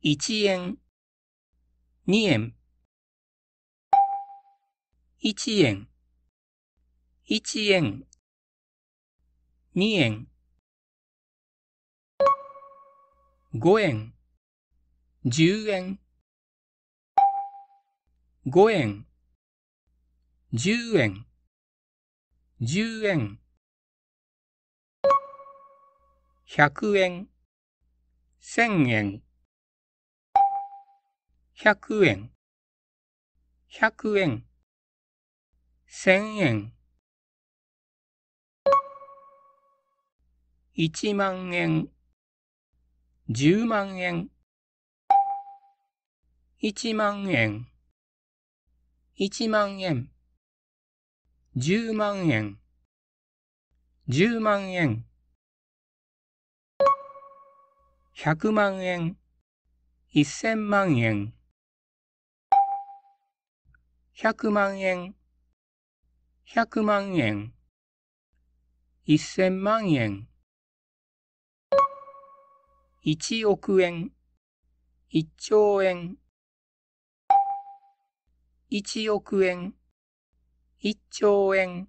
1円、2円、1円、1円、2円、5円、10円、5円、10円、10円、100円、1000円、100円、100円、1000円。1万円、10万円、1万円、1万円、10万円、10万円、100万円、1000万円、100万円、100万円、1000万円、1億円、1兆円、1億円、1兆円。